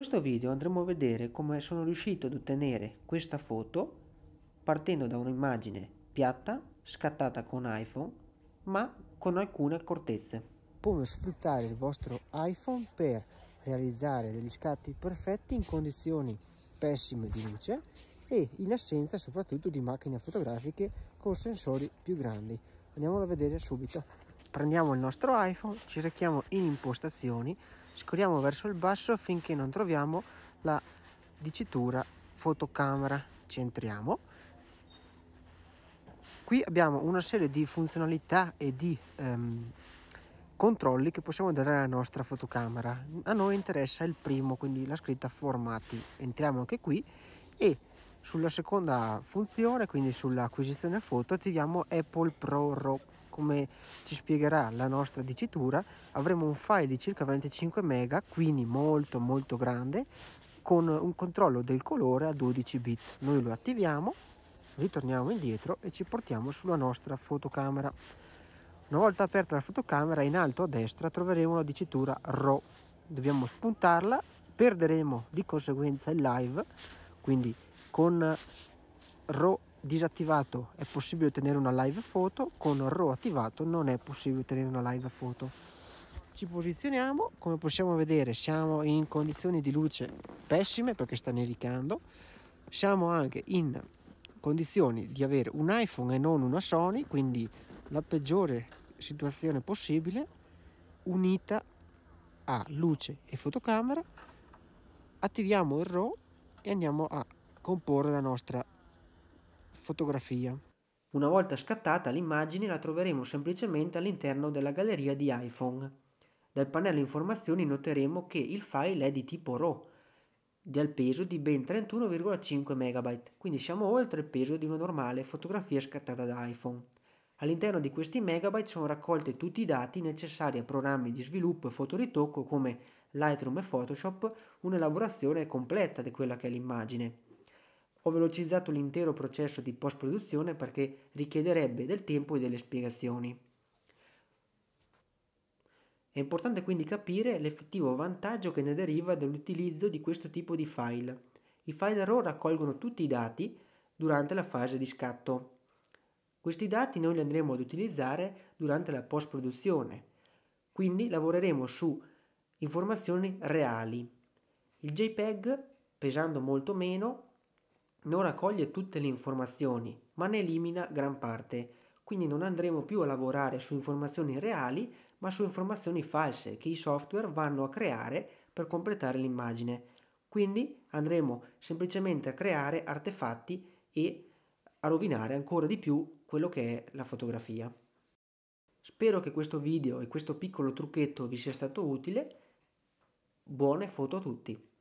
In questo video andremo a vedere come sono riuscito ad ottenere questa foto partendo da un'immagine piatta scattata con iPhone ma con alcune accortezze. Come sfruttare il vostro iPhone per realizzare degli scatti perfetti in condizioni pessime di luce e in assenza soprattutto di macchine fotografiche con sensori più grandi. Andiamolo a vedere subito. Prendiamo il nostro iPhone, ci rechiamo in impostazioni scorriamo verso il basso finché non troviamo la dicitura fotocamera ci entriamo qui abbiamo una serie di funzionalità e di ehm, controlli che possiamo dare alla nostra fotocamera a noi interessa il primo quindi la scritta formati entriamo anche qui e sulla seconda funzione quindi sull'acquisizione foto attiviamo Apple Pro RAW come ci spiegherà la nostra dicitura, avremo un file di circa 25 MB, quindi molto molto grande, con un controllo del colore a 12 bit. Noi lo attiviamo, ritorniamo indietro e ci portiamo sulla nostra fotocamera. Una volta aperta la fotocamera, in alto a destra troveremo la dicitura RAW. Dobbiamo spuntarla, perderemo di conseguenza il live, quindi con RAW disattivato è possibile ottenere una live foto, con RAW attivato non è possibile ottenere una live foto. Ci posizioniamo, come possiamo vedere siamo in condizioni di luce pessime perché sta nevicando, siamo anche in condizioni di avere un iPhone e non una Sony, quindi la peggiore situazione possibile, unita a luce e fotocamera, attiviamo il RAW e andiamo a comporre la nostra fotografia. Una volta scattata l'immagine la troveremo semplicemente all'interno della galleria di iPhone. Dal pannello informazioni noteremo che il file è di tipo RAW, del peso di ben 31,5 MB, quindi siamo oltre il peso di una normale fotografia scattata da iPhone. All'interno di questi megabyte sono raccolti tutti i dati necessari a programmi di sviluppo e fotoritocco come Lightroom e Photoshop, un'elaborazione completa di quella che è l'immagine ho velocizzato l'intero processo di post-produzione perché richiederebbe del tempo e delle spiegazioni. È importante quindi capire l'effettivo vantaggio che ne deriva dall'utilizzo di questo tipo di file. I file RAW raccolgono tutti i dati durante la fase di scatto. Questi dati noi li andremo ad utilizzare durante la post-produzione, quindi lavoreremo su informazioni reali. Il JPEG, pesando molto meno, non raccoglie tutte le informazioni, ma ne elimina gran parte. Quindi non andremo più a lavorare su informazioni reali, ma su informazioni false che i software vanno a creare per completare l'immagine. Quindi andremo semplicemente a creare artefatti e a rovinare ancora di più quello che è la fotografia. Spero che questo video e questo piccolo trucchetto vi sia stato utile. Buone foto a tutti!